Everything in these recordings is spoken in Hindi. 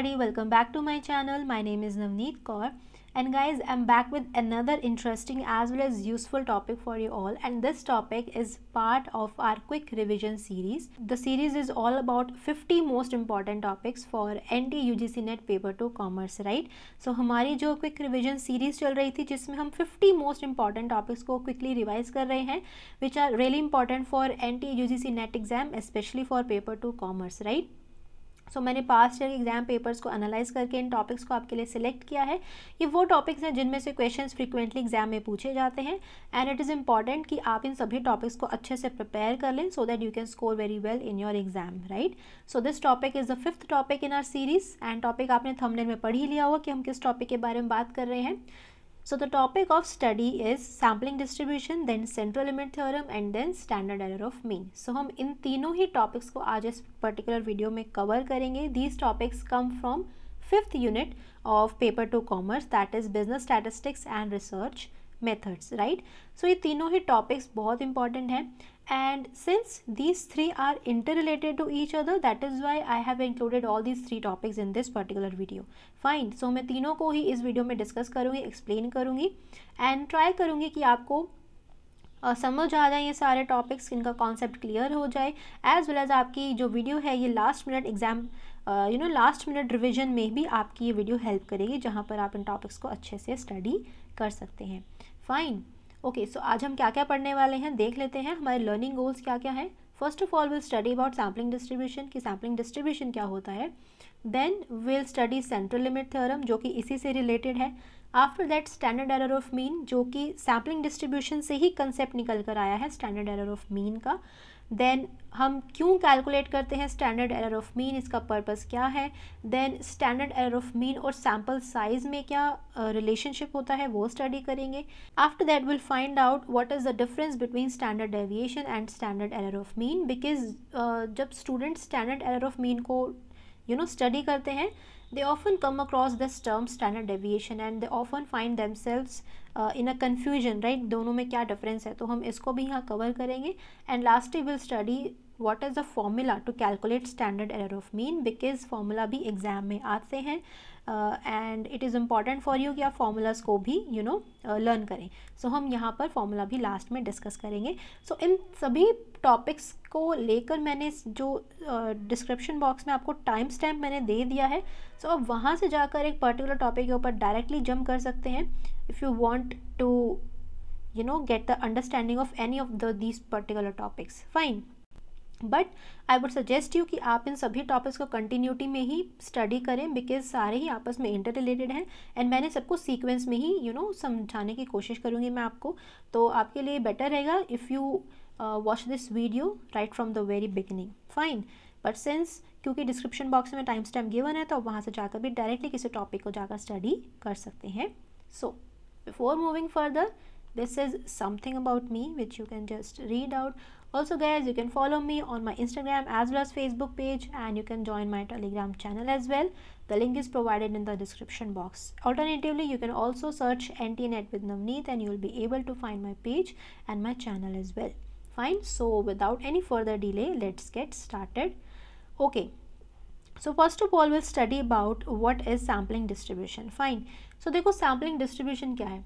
everybody welcome back to my channel my name is Navneet Kaur and guys I'm back with another interesting as well as useful topic for you all and this topic is part of our quick revision series the series is all about 50 most important topics for NT UGC net paper 2 commerce right so hamari jo quick revision series chal rahi thi jisme hum 50 most important topics ko quickly revise kar rahe hain which are really important for NT UGC net exam especially for paper 2 commerce right so so, मैंने पास्ट ईयर एग्जाम पेपर्स को एनालाइज करके इन टॉपिक्स को आपके लिए सिलेक्ट किया है ये वो टॉपिक्स हैं जिनमें से क्वेश्चन फ्रिक्वेंटली एग्जाम में पूछे जाते हैं एंड इट इज़ इम्पॉर्टेंट कि आप इन सभी टॉपिक्स को अच्छे से प्रिपेयर कर लें so that you can score very well in your exam right so this topic is the fifth topic in our series and topic आपने थमनेल में पढ़ ही लिया होगा कि हम किस टॉपिक के बारे में बात कर रहे हैं So the topic of study is sampling distribution, then central limit theorem and then standard error of mean. So hum in teeno hi topics ko aaj is particular video mein cover karenge These topics come from fifth unit of paper 2 commerce that is business statistics and research methods right so ye teeno hi topics bahut important hain and since these three are interrelated to each other that is why I have included all these three topics in this particular video fine so main तीनों ko hi is video mein discuss karungi explain karungi and try karungi ki aapko uh, समझ आ जाए ये सारे टॉपिक्स इनका कॉन्सेप्ट क्लियर हो जाए एज वेल एज़ आपकी जो वीडियो है ये last minute exam you know last minute revision में भी आपकी ये वीडियो हेल्प करेगी जहाँ पर आप इन टॉपिक्स को अच्छे से स्टडी कर सकते हैं फाइन ओके सो आज हम क्या क्या पढ़ने वाले हैं देख लेते हैं हमारे लर्निंग गोल्स क्या क्या हैं first of all will study about sampling distribution कि सैम्पलिंग डिस्ट्रीब्यूशन क्या होता है then will study central limit theorem जो कि इसी से रिलेटेड है after that standard error of mean जो कि सैम्पलिंग डिस्ट्रीब्यूशन से ही कंसेप्ट निकल कर आया है स्टैंडर्ड एरर ऑफ मीन का देन हम क्यों कैलकुलेट करते हैं स्टैंडर्ड एरर ऑफ मीन इसका पर्पस क्या है then standard error of mean और सैम्पल साइज में क्या रिलेशनशिप uh, होता है वो स्टडी करेंगे after that will find out what is the difference between standard deviation and standard error of mean because जब student standard error of mean को यू नो स्टडी करते हैं they often come across this term standard deviation and they often find themselves uh, in a confusion right dono mein kya difference hai to hum isko bhi yahan cover karenge and lastly we'll study what is the formula to calculate standard error of mean because formula भी एग्ज़ाम में आते हैं and it is important for you कि आप फार्मूलाज़ को भी यू नो लर्न करें सो so, हम यहाँ पर फार्मूला भी लास्ट में डिस्कस करेंगे सो so, इन सभी टॉपिक्स को लेकर मैंने जो डिस्क्रिप्शन uh, बॉक्स में आपको टाइम स्टैम्प मैंने दे दिया है सो so, आप वहाँ से जाकर एक पर्टिकुलर टॉपिक के ऊपर डायरेक्टली जम्प कर सकते हैं if you want to you know get the understanding of any of the these particular topics fine but I would suggest you कि आप इन सभी टॉपिक्स को कंटिन्यूटी में ही स्टडी करें बिकॉज सारे ही आपस में इंटर रिलेटेड हैं एंड मैंने सबको सीक्वेंस में ही यू नो समझाने की कोशिश करूँगी मैं आपको तो आपके लिए बेटर रहेगा if you watch this video right from the very beginning fine but since क्योंकि डिस्क्रिप्शन बॉक्स में टाइम स्टैम गिवन है तो आप वहाँ से जाकर भी डायरेक्टली किसी टॉपिक को जाकर स्टडी कर सकते हैं so before moving further this is something about me which you can just read out also guys you can follow me on my instagram as well as facebook page and you can join my telegram channel as well the link is provided in the description box alternatively you can also search ntnet with navneet and you will be able to find my page and my channel as well fine so without any further delay let's get started okay so first of all we'll study about what is sampling distribution fine so देखो sampling distribution क्या है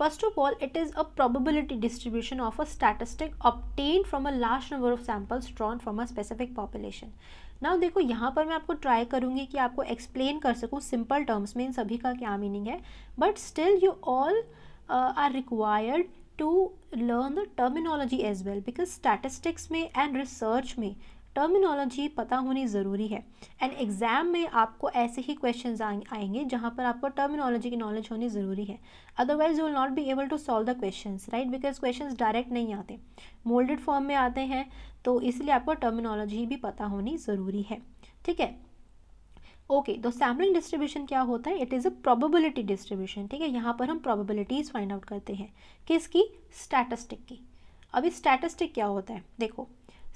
First of all, it is a probability distribution of a statistic obtained from a large number of samples drawn from a specific population. Now देखो यहाँ पर मैं आपको ट्राई करूँगी कि आपको एक्सप्लेन कर सकूँ सिंपल टर्म्स में इन सभी का क्या मीनिंग है but still you all are required to learn the terminology as well because statistics में एंड रिसर्च में टर्मिनोलॉजी पता होनी ज़रूरी है एंड एग्ज़ाम में आपको ऐसे ही क्वेश्चन आएंगे जहाँ पर आपको टर्मिनोलॉजी की नॉलेज होनी ज़रूरी है otherwise you will not be able to solve the question right because question direct नहीं आते मोल्डेड फॉर्म में आते हैं तो इसलिए आपको टर्मिनोलॉजी भी पता होनी ज़रूरी है ठीक है ओके तो सैम्पलिंग डिस्ट्रीब्यूशन क्या होता है it is a probability distribution ठीक है यहाँ पर हम प्रोबेबिलिटीज़ फाइंड आउट करते हैं किसकी स्टैटिस्टिक की अभी स्टैटिस्टिक क्या होता है देखो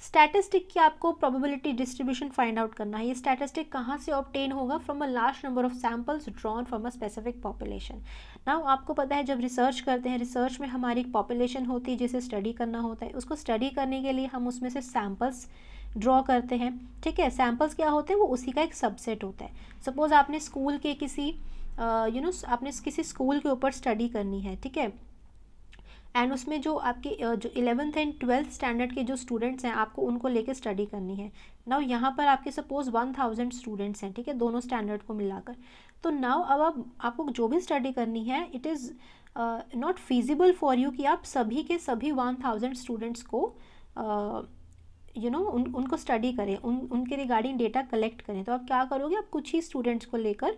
स्टैटिस्टिक की आपको प्रोबेबिलिटी डिस्ट्रीब्यूशन फाइंड आउट करना है ये स्टैटिस्टिक कहाँ से ऑप्टेन होगा from a large number of samples drawn from a specific population ना आपको पता है जब रिसर्च करते हैं रिसर्च में हमारी एक पॉपुलेशन होती है जिसे स्टडी करना होता है उसको स्टडी करने के लिए हम उसमें से सैम्पल्स ड्रॉ करते हैं ठीक है सैम्पल्स क्या होते हैं वो उसी का एक सबसेट होता है सपोज़ आपने स्कूल के किसी you uh, know you know, आपने किसी स्कूल के ऊपर स्टडी करनी है ठीक है एंड उसमें जो आपके जो इलेवंथ एंड ट्वेल्थ स्टैंडर्ड के जो स्टूडेंट्स हैं आपको उनको लेके स्टडी करनी है नाउ यहाँ पर आपके सपोज वन थाउजेंड स्टूडेंट्स हैं ठीक है दोनों स्टैंडर्ड को मिलाकर तो नाउ अब आप आपको जो भी स्टडी करनी है it is not feasible for you कि आप सभी के सभी वन थाउजेंड स्टूडेंट्स को uh, you you know know, उन उनको स्टडी करें उन उनके रिगार्डिंग डेटा कलेक्ट करें तो आप क्या करोगे आप कुछ ही स्टूडेंट्स को लेकर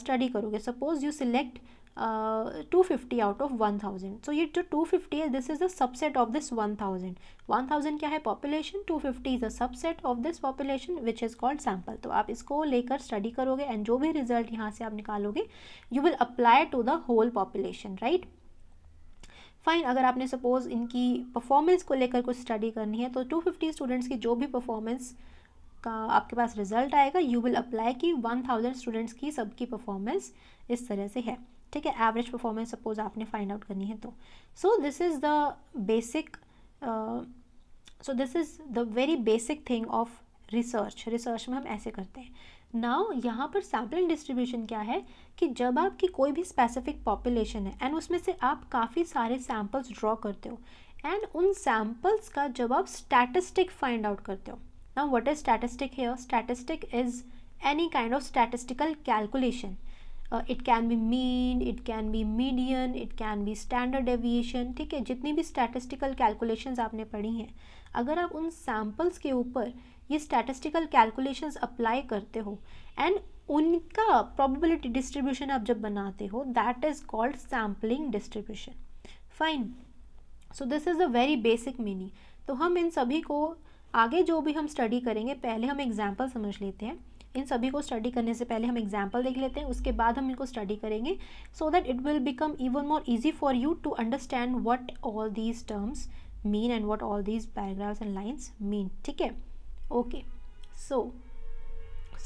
स्टडी uh, करोगे suppose you select two fifty out of one thousand so ये जो टू फिफ्टी है this is the subset of this one thousand one thousand क्या है population two fifty is the subset of this population which is called sample तो आप इसको लेकर स्टडी करोगे एंड जो भी रिजल्ट यहाँ से आप निकालोगे you will apply to the whole population right fine अगर आपने सपोज़ इनकी परफॉर्मेंस को लेकर कुछ स्टडी करनी है तो टू फिफ्टी स्टूडेंट्स की जो भी परफॉर्मेंस का आपके पास रिजल्ट आएगा यू विल अप्लाई कि वन थाउजेंड स्टूडेंट्स की सबकी परफॉर्मेंस इस तरह से है ठीक है एवरेज परफॉर्मेंस सपोज आपने फाइंड आउट करनी है तो so this is the basic so this is the very basic thing of research research में हम ऐसे करते हैं नाउ यहाँ पर सैम्पलिंग डिस्ट्रीब्यूशन क्या है कि जब आपकी कोई भी स्पेसिफिक पॉपुलेशन है एंड उसमें से आप काफ़ी सारे सैम्पल्स ड्रॉ करते हो एंड उन सैम्पल्स का जब आप स्टैटिस्टिक फाइंड आउट करते हो now what is statistic here statistic is any kind of statistical calculation uh, it can be mean it can be median it can be standard deviation ठीक है जितनी भी statistical calculations आपने पढ़ी हैं अगर आप उन samples के ऊपर ये statistical calculations apply करते हो and उनका probability distribution आप जब बनाते हो that is called sampling distribution fine so this is a very basic meaning तो हम इन सभी को आगे जो भी हम स्टडी करेंगे पहले हम एग्जाम्पल समझ लेते हैं इन सभी को स्टडी करने से पहले हम एग्जाम्पल देख लेते हैं उसके बाद हम इनको स्टडी करेंगे so that it will become even more easy for you to understand what all these terms mean and what all these paragraphs and lines mean ठीक है ओके सो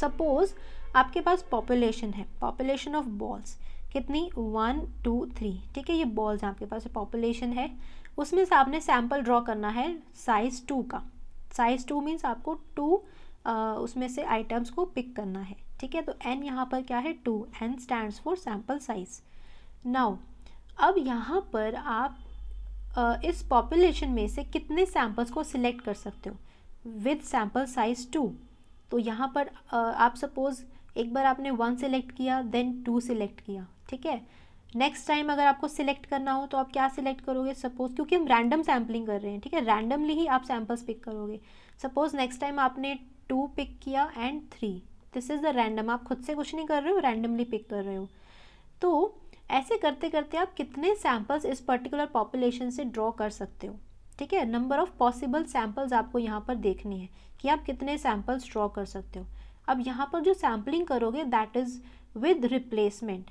सपोज आपके पास पॉपुलेशन है पॉपुलेशन ऑफ बॉल्स कितनी वन टू थ्री ठीक है ये बॉल्स आपके पास पॉपुलेशन है उसमें से आपने सैम्पल ड्रॉ करना है साइज़ टू का साइज़ टू मीन्स आपको टू उसमें से आइटम्स को पिक करना है ठीक है तो एन यहाँ पर क्या है two n stand for sample size now अब यहाँ पर आप uh, इस पॉपुलेशन में से कितने सैम्पल्स को सिलेक्ट कर सकते हो विद सैम्पल साइज़ टू तो यहाँ पर uh, आप सपोज़ एक बार आपने वन सिलेक्ट किया देन टू सिलेक्ट किया ठीक है नेक्स्ट टाइम अगर आपको सिलेक्ट करना हो तो आप क्या सिलेक्ट करोगे सपोज क्योंकि हम रैंडम सैम्पलिंग कर रहे हैं ठीक है रैंडमली ही आप सैम्पल्स पिक करोगे सपोज नेक्स्ट टाइम आपने टू पिक किया and three this is the random आप खुद से कुछ नहीं कर रहे हो रैंडमली पिक कर रहे हो तो ऐसे करते करते आप कितने सैम्पल्स इस पर्टिकुलर पॉपुलेशन से ड्रॉ कर सकते हो ठीक है नंबर ऑफ़ पॉसिबल सैम्पल्स आपको यहाँ पर देखनी है कि आप कितने सैम्पल्स ड्रॉ कर सकते हो अब यहाँ पर जो सैम्पलिंग करोगे दैट इज़ विद रिप्लेसमेंट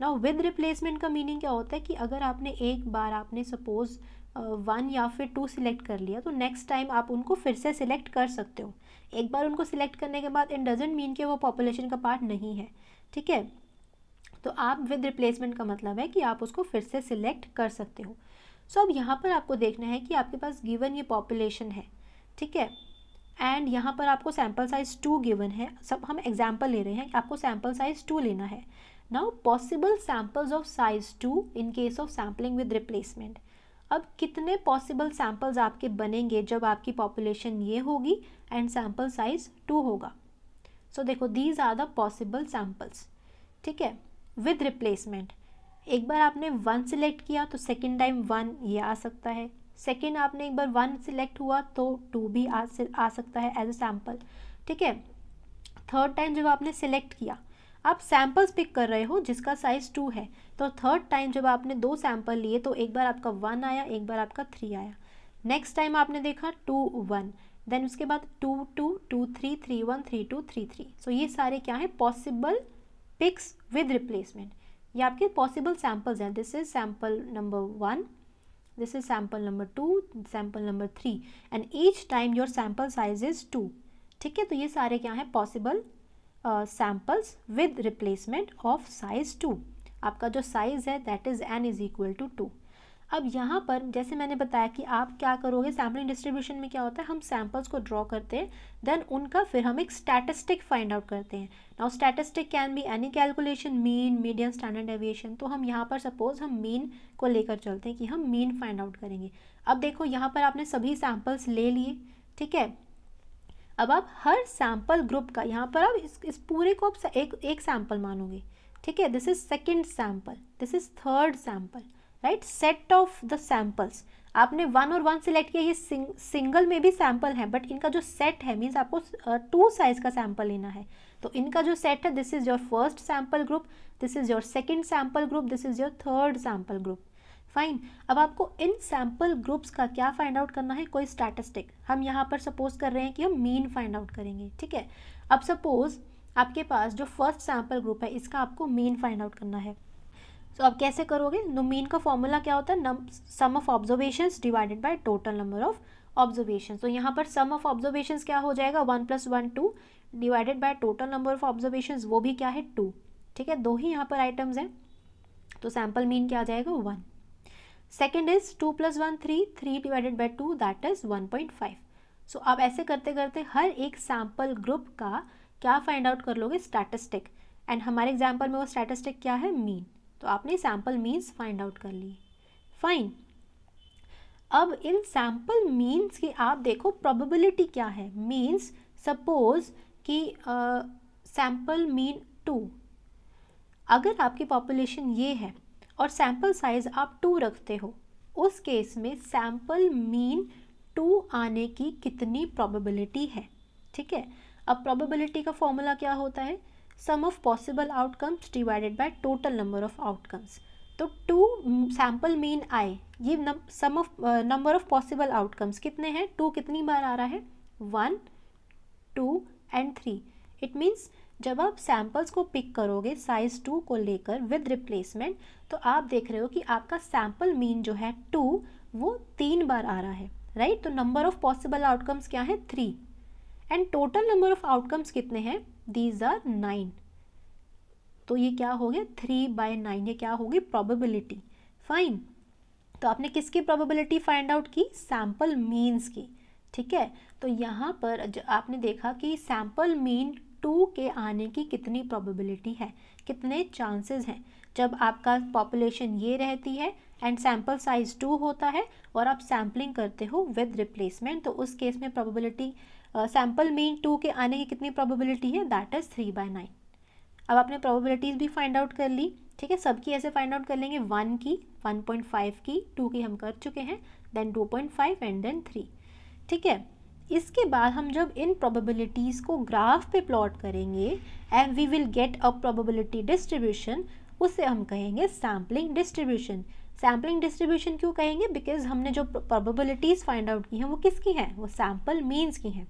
ना विद रिप्लेसमेंट का मीनिंग क्या होता है कि अगर आपने एक बार आपने सपोज़ वन या फिर टू सिलेक्ट कर लिया तो नेक्स्ट टाइम आप उनको फिर से सिलेक्ट कर सकते हो एक बार उनको सिलेक्ट करने के बाद इन डजेंट मीन कि वो पॉपुलेशन का पार्ट नहीं है ठीक है तो आप विद रिप्लेसमेंट का मतलब है कि आप उसको फिर से सिलेक्ट कर सकते हो सो so, अब यहाँ पर आपको देखना है कि आपके पास गिवन ये पॉपुलेशन है ठीक है एंड यहाँ पर आपको सैम्पल साइज़ टू गिवन है सब हम एग्जाम्पल ले रहे हैं कि आपको सैम्पल साइज़ टू लेना है now possible samples of size two in case of sampling with replacement अब कितने पॉसिबल सैंपल्स आपके बनेंगे जब आपकी पॉपुलेशन ये होगी एंड सैंपल साइज टू होगा सो so, देखो these are the possible samples ठीक है विद रिप्लेसमेंट एक बार आपने वन सिलेक्ट किया तो सेकेंड टाइम वन ये आ सकता है सेकेंड आपने एक बार वन सिलेक्ट हुआ तो टू भी आ, आ सकता है एज अ सैम्पल ठीक है थर्ड टाइम जब आपने सिलेक्ट किया आप सैंपल्स पिक कर रहे हो जिसका साइज़ टू है तो थर्ड टाइम जब आपने दो सैंपल लिए तो एक बार आपका वन आया एक बार आपका थ्री आया नेक्स्ट टाइम आपने देखा टू वन देन उसके बाद two two two three three one three two three three so ये सारे क्या है पॉसिबल पिक्स विद रिप्लेसमेंट ये आपके पॉसिबल सैम्पल्स हैं this is sample number one this is sample number two sample number three and each time your sample size is two ठीक है तो ये सारे क्या हैं possible samples with replacement of size two आपका जो साइज़ है that is n is equal to two अब यहाँ पर जैसे मैंने बताया कि आप क्या करोगे सैम्पलिंग डिस्ट्रीब्यूशन में क्या होता है हम सैम्पल्स को ड्रॉ करते हैं देन उनका फिर हम एक स्टैटिस्टिक फाइंड आउट करते हैं now statistic can be any calculation mean medium standard deviation तो हम यहाँ पर सपोज हम मीन को लेकर चलते हैं कि हम मीन फाइंड आउट करेंगे अब देखो यहाँ पर आपने सभी सैम्पल्स ले लिए ठीक है अब आप हर सैंपल ग्रुप का यहाँ पर आप इस, इस पूरे को आप एक एक सैंपल मानोगे ठीक है this is second sample this is third sample right set of the samples आपने वन और वन सेलेक्ट किया ये सिंग, सिंगल में भी सैंपल है बट इनका जो सेट है मीन्स आपको टू साइज का सैंपल लेना है तो इनका जो सेट है this is your first sample group this is your second sample group this is your third sample group fine अब आपको इन सैम्पल ग्रुप्स का क्या फाइंड आउट करना है कोई स्टैटिस्टिक हम यहाँ पर सपोज कर रहे हैं कि हम मीन फाइंड आउट करेंगे ठीक है अब सपोज़ आपके पास जो फर्स्ट सैम्पल ग्रुप है इसका आपको मीन फाइंड आउट करना है सो so, आप कैसे करोगे नो मीन का फॉर्मूला क्या होता है sum of observation divided by total number of observation तो यहाँ पर सम ऑफ ऑब्जर्वेशन क्या हो जाएगा one plus one two divided by total number of observation वो भी क्या है टू ठीक है दो ही यहाँ पर आइटम्स हैं तो सैम्पल मीन क्या आ जाएगा one second is two plus one three three divided by two that is one point five so आप ऐसे करते करते हर एक सैम्पल ग्रुप का क्या फाइंड आउट कर लोगे स्टैटिस्टिक एंड हमारे एग्जाम्पल में वो स्टैटिस्टिक क्या है मीन तो आपने सैम्पल मीन्स फाइंड आउट कर ली फाइन अब इन सैम्पल मीन्स की आप देखो प्रोबेबिलिटी क्या है मीन्स सपोज कि सैम्पल मीन टू अगर आपकी पॉपुलेशन ये है और सैम्पल साइज़ आप टू रखते हो उस केस में सैम्पल मीन टू आने की कितनी प्रोबेबिलिटी है ठीक है अब प्रोबेबिलिटी का फॉर्मूला क्या होता है sum of possible outcomes divided by total number of outcomes तो टू सैम्पल मीन आए ये sum of number of possible outcomes कितने हैं टू कितनी बार आ रहा है one two and three it means जब आप सैम्पल्स को पिक करोगे साइज़ टू को लेकर विद रिप्लेसमेंट तो आप देख रहे हो कि आपका सैम्पल मीन जो है टू वो तीन बार आ रहा है राइट तो नंबर ऑफ पॉसिबल आउटकम्स क्या है three and total number of outcomes कितने हैं दीज आर नाइन तो ये क्या हो गया थ्री बाय नाइन ये क्या होगी प्रॉबिलिटी फाइन तो आपने किसकी प्रॉबिलिटी फाइंड आउट की सैम्पल मीन्स की ठीक है तो यहाँ पर आपने देखा कि सैम्पल मीन टू के आने की कितनी प्रोबेबिलिटी है कितने चांसेस हैं जब आपका पॉपुलेशन ये रहती है एंड सैम्पल साइज़ टू होता है और आप सैम्पलिंग करते हो विद रिप्लेसमेंट तो उस केस में प्रोबेबिलिटी सैम्पल मीन टू के आने की कितनी प्रोबेबिलिटी है that is three by nine अब आपने प्रोबेबिलिटीज़ भी फाइंड आउट कर ली ठीक है सबकी ऐसे फाइंड आउट कर लेंगे वन की वन पॉइंट फाइव की टू की हम कर चुके हैं then two point five and then three ठीक है इसके बाद हम जब इन प्रोबेबिलिटीज़ को ग्राफ पे प्लॉट करेंगे and we will get a probability distribution उसे हम कहेंगे सैम्पलिंग डिस्ट्रीब्यूशन सैम्पलिंग डिस्ट्रीब्यूशन क्यों कहेंगे बिकॉज हमने जो प्रोबेबिलिटीज़ फाइंड आउट की हैं वो किसकी हैं वो सैम्पल मीन्स की हैं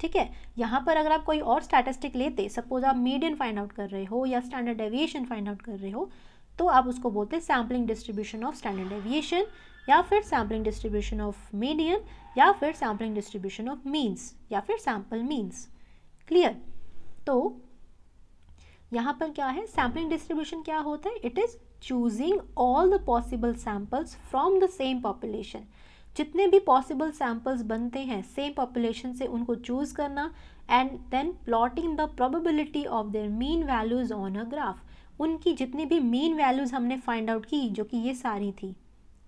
ठीक है यहाँ पर अगर आप कोई और स्टैटिस्टिक लेते सपोज आप मीडियन फाइंड आउट कर रहे हो या स्टैंडर्ड डेविएशन फाइंड आउट कर रहे हो तो आप उसको बोलते हैं sampling distribution of standard deviation या फिर सैम्पलिंग डिस्ट्रीब्यूशन ऑफ मीडियन या फिर सैम्पलिंग डिस्ट्रीब्यूशन ऑफ मीन्स या फिर सैम्पल मीन्स क्लियर तो यहाँ पर क्या है सैम्पलिंग डिस्ट्रीब्यूशन क्या होता है it is choosing all the possible samples from the same population जितने भी पॉसिबल सैम्पल्स बनते हैं सेम पॉपुलेशन से उनको चूज़ करना and then plotting the probability of their mean values on a graph उनकी जितनी भी मीन वैल्यूज़ हमने फाइंड आउट की जो कि ये सारी थी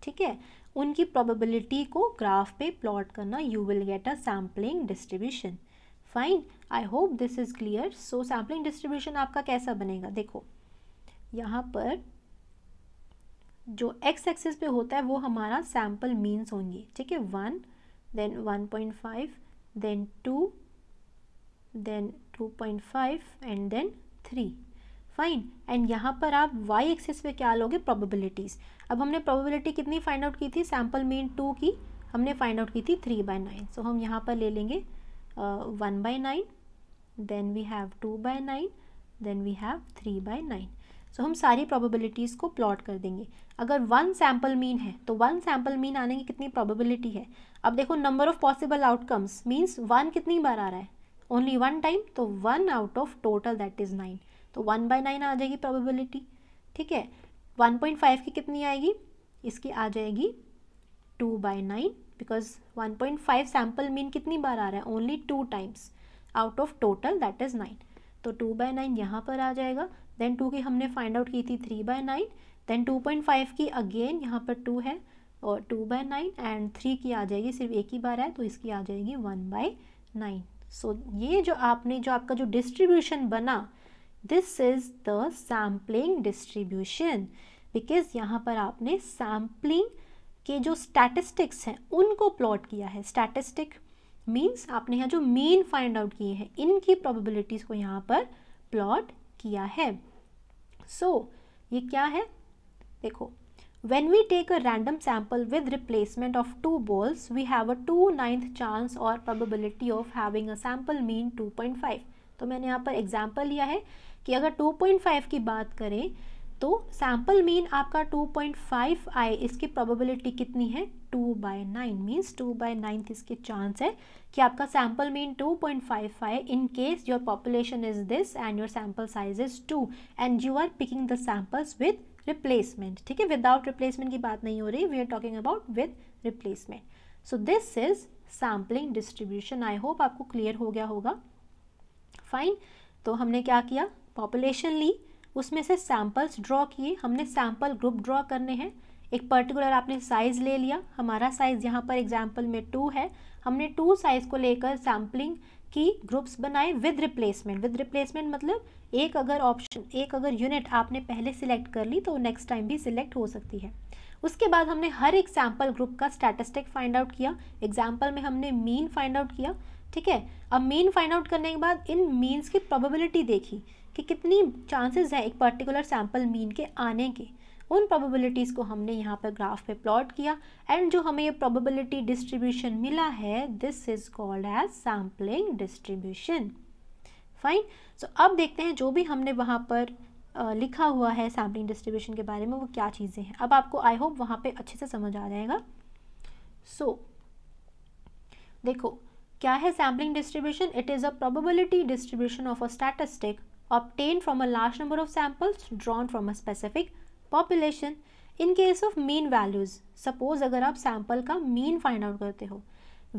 ठीक है उनकी प्रोबेबिलिटी को ग्राफ पे प्लॉट करना you will get a sampling distribution fine I hope this is clear so sampling distribution आपका कैसा बनेगा देखो यहाँ पर जो एक्स एक्सेस पे होता है वो हमारा सैम्पल मीन्स होंगे ठीक है one then one point five then two then two point five and then three fine and यहाँ पर आप वाई एक्सेस पे क्या लोगे प्रोबेबिलिटीज़ अब हमने प्रोबेबिलिटी कितनी फाइंड आउट की थी सैम्पल मीन टू की हमने फाइंड आउट की थी थ्री बाय नाइन सो हम यहाँ पर ले लेंगे one by nine then we have two by nine then we have three by nine so हम सारी प्रोबेबिलिटीज़ को प्लॉट कर देंगे अगर वन सैम्पल मीन है तो वन सैम्पल मीन आने की कितनी प्रोबेबिलिटी है अब देखो number of possible outcomes means one कितनी बार आ रहा है ओनली वन टाइम तो one out of total that is nine तो वन बाय नाइन आ जाएगी प्रोबेबिलिटी ठीक है वन पॉइंट फाइव की कितनी आएगी इसकी आ जाएगी two by nine because one point five sample mean कितनी बार आ रहा है only two times out of total that is nine तो टू बाय नाइन यहाँ पर आ जाएगा देन टू की हमने फाइंड आउट की थी three by nine then two point five की अगेन यहाँ पर टू है और two by nine and three की आ जाएगी सिर्फ एक ही बार है तो इसकी आ जाएगी वन बाय नाइन सो ये जो आपने जो आपका जो डिस्ट्रीब्यूशन बना this is the sampling distribution because यहाँ पर आपने सैम्पलिंग के जो स्टैटिस्टिक्स हैं उनको प्लॉट किया है स्टैटिस्टिक मीन्स आपने यहाँ जो मेन फाइंड आउट किए हैं इनकी प्रोबेबिलिटीज़ को यहाँ पर प्लॉट किया है सो so, ये क्या है देखो take a random sample with replacement of two of we have a two ninth chance और probability of having a sample mean two point five तो मैंने यहाँ पर एग्जाम्पल लिया है कि अगर 2.5 की बात करें तो सैम्पल मीन आपका 2.5 आए इसकी प्रोबेबिलिटी कितनी है 2 by nine means two by ninth इसके चांस है कि आपका सैम्पल मीन 2.5 आए in case your population is this and your sample size is two and you are picking the samples with replacement ठीक है विदाउट रिप्लेसमेंट की बात नहीं हो रही we are talking about with replacement so this is sampling distribution I hope आपको क्लियर हो गया होगा फाइन तो हमने क्या किया पॉपुलेशन ली उसमें से सैम्पल्स ड्रॉ किए हमने सैम्पल ग्रुप ड्रॉ करने हैं एक पर्टिकुलर आपने साइज़ ले लिया हमारा साइज़ यहाँ पर एग्जाम्पल में टू है हमने टू साइज़ को लेकर सैम्पलिंग की ग्रुप्स बनाए विद रिप्लेसमेंट विद रिप्लेसमेंट मतलब एक अगर ऑप्शन एक अगर यूनिट आपने पहले सिलेक्ट कर ली तो नेक्स्ट टाइम भी सिलेक्ट हो सकती है उसके बाद हमने हर एक सैम्पल ग्रुप का स्टैटिस्टिक फाइंड आउट किया एग्जाम्पल में हमने मीन फाइंड आउट किया ठीक है अब मीन फाइंड आउट करने के बाद इन मीन्स की प्रोबेबिलिटी देखी कि कितनी चांसेस है एक पर्टिकुलर सैंपल मीन के आने के उन प्रोबेबिलिटीज़ को हमने यहाँ पर ग्राफ पे प्लॉट किया एंड जो हमें ये प्रोबेबिलिटी डिस्ट्रीब्यूशन मिला है this is called as sampling distribution fine so अब देखते हैं जो भी हमने वहाँ पर लिखा हुआ है सैम्पलिंग डिस्ट्रीब्यूशन के बारे में वो क्या चीज़ें हैं अब आपको आई होप वहाँ पे अच्छे से समझ आ जाएगा सो so, देखो क्या है sampling distribution it is a probability distribution of a statistic obtained from a large number of samples drawn from a specific population in case of mean values suppose अगर आप सैम्पल का मीन फाइंड आउट करते हो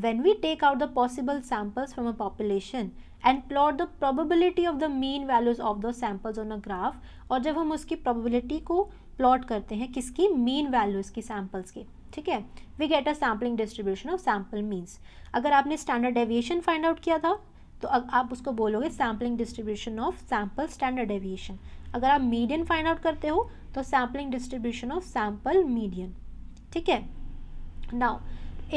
when we take out the possible samples from a population and plot the probability of the mean values of those samples on a graph और जब हम उसकी probability को plot करते हैं किसकी mean values की samples की ठीक है we get a sampling distribution of sample means अगर आपने standard deviation find out किया था तो अब आप उसको बोलोगे sampling distribution of sample standard deviation अगर आप मीडियन फाइंड आउट करते हो तो sampling distribution of sample median ठीक है नाउ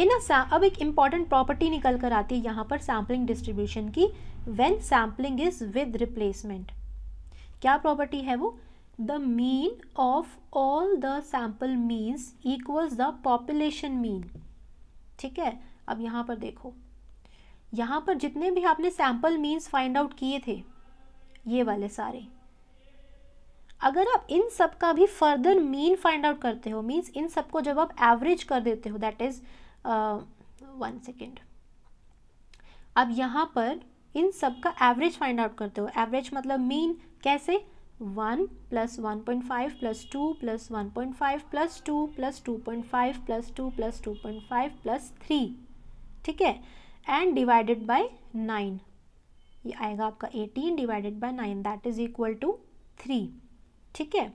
इन अब एक इम्पॉर्टेंट प्रॉपर्टी निकल कर आती है यहाँ पर सैम्पलिंग डिस्ट्रीब्यूशन की when sampling is with replacement क्या प्रॉपर्टी है वो the mean of all the sample means equals the population mean ठीक है अब यहाँ पर देखो यहाँ पर जितने भी आपने सैम्पल मीन्स फाइंड आउट किए थे ये वाले सारे अगर आप इन सब का भी फर्दर मीन फाइंड आउट करते हो मीन्स इन सब को जब आप एवरेज कर देते हो दैट इज़ वन सेकेंड अब यहाँ पर इन सब का एवरेज फाइंड आउट करते हो एवरेज मतलब मीन कैसे one plus one point five plus two plus one point five plus two plus two point five plus two plus two point five plus three ठीक है एंड डिवाइडेड बाय नाइन ये आएगा आपका eighteen divided by nine that is equal to three ठीक है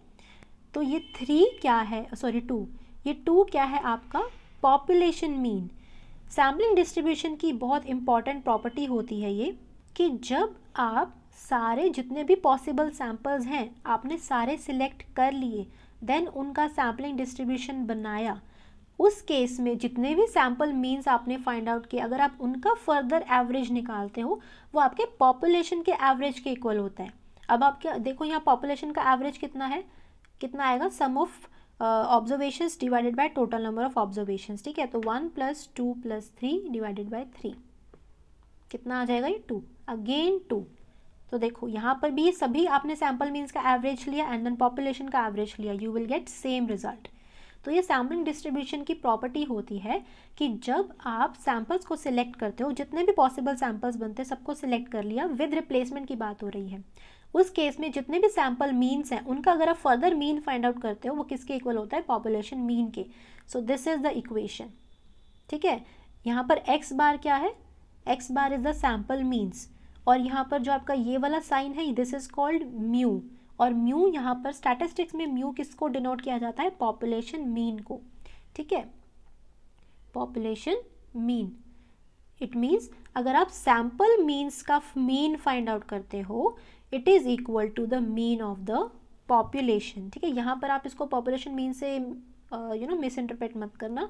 तो ये थ्री क्या है सॉरी टू ये टू क्या है आपका पॉपुलेशन मीन सैम्पलिंग डिस्ट्रीब्यूशन की बहुत इंपॉर्टेंट प्रॉपर्टी होती है ये कि जब आप सारे जितने भी पॉसिबल सैम्पल्स हैं आपने सारे सिलेक्ट कर लिए देन उनका सैम्पलिंग डिस्ट्रीब्यूशन बनाया उस केस में जितने भी सैम्पल मीन्स आपने फाइंड आउट किया अगर आप उनका फर्दर एवरेज निकालते हो वो आपके पॉपुलेशन के एवरेज के इक्वल होता है अब आप क्या देखो यहाँ पॉपुलेशन का एवरेज कितना है कितना आएगा sum of observation divided by total number of observation ठीक है तो one plus two plus three divided by three कितना आ जाएगा ये टू अगेन टू तो देखो यहाँ पर भी सभी आपने सैम्पल मीन्स का एवरेज लिया एंड देन पॉपुलेशन का एवरेज लिया you will get same result तो ये सैम्पलिंग डिस्ट्रीब्यूशन की प्रॉपर्टी होती है कि जब आप सैम्पल्स को सिलेक्ट करते हो जितने भी पॉसिबल सैम्पल्स बनते हैं सबको सिलेक्ट कर लिया विद रिप्लेसमेंट की बात हो रही है उस केस में जितने भी सैम्पल मीन्स हैं उनका अगर आप फर्दर मीन फाइंड आउट करते हो वो किसके इक्वल होता है पॉपुलेशन मीन के so this is the equation ठीक है यहाँ पर एक्स बार क्या है x bar is the sample means और यहाँ पर जो आपका ये वाला साइन है दिस इज़ कॉल्ड म्यू और म्यू यहाँ पर स्टैटिस्टिक्स में म्यू किसको डिनोट किया जाता है पॉपुलेशन मीन को ठीक है पॉपुलेशन मीन इट मीन्स अगर आप सैम्पल मीन्स का मीन फाइंड आउट करते हो it is equal to the mean of the population ठीक है यहाँ पर आप इसको पॉपुलेशन मीन से यू नो मिस इंटरप्रेट मत करना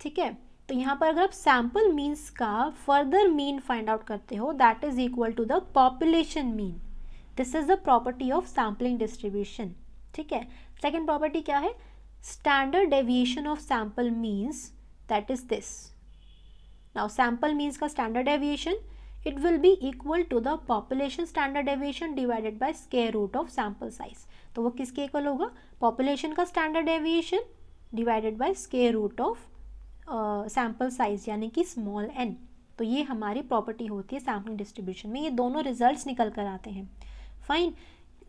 ठीक है तो यहाँ पर अगर आप सैम्पल मीन्स का फर्दर मीन फाइंड आउट करते हो that is equal to the population mean this is the property of sampling distribution ठीक है सेकेंड प्रॉपर्टी क्या है standard deviation of sample means that is this now sample means का standard deviation it will be equal to the population standard deviation divided by square root of sample size तो वो किसके इक्वल होगा पॉपुलेशन का standard deviation divided by square root of sample size यानी कि स्मॉल एन तो ये हमारी प्रॉपर्टी होती है सैम्पलिंग डिस्ट्रीब्यूशन में ये दोनों रिजल्ट्स निकल कर आते हैं फाइन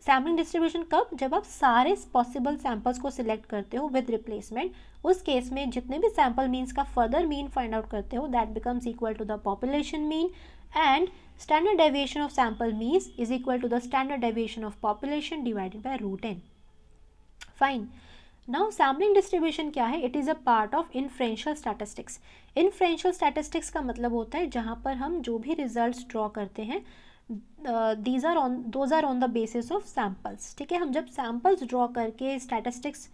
सैम्पलिंग डिस्ट्रीब्यूशन कब जब आप सारे पॉसिबल सैंपल्स को सिलेक्ट करते हो विद रिप्लेसमेंट उस केस में जितने भी सैम्पल मीन्स का फर्दर मीन फाइंड आउट करते हो that becomes equal to the population mean and standard deviation of sample means is equal to the standard deviation of population divided by root N fine now sampling distribution क्या है it is a part of inferential statistics inferential statistics का मतलब होता है जहाँ पर हम जो भी रिजल्ट ड्रॉ करते हैं these are on those are on the basis of samples ठीक है हम जब सैम्पल्स ड्रॉ करके स्टैटिस्टिक्स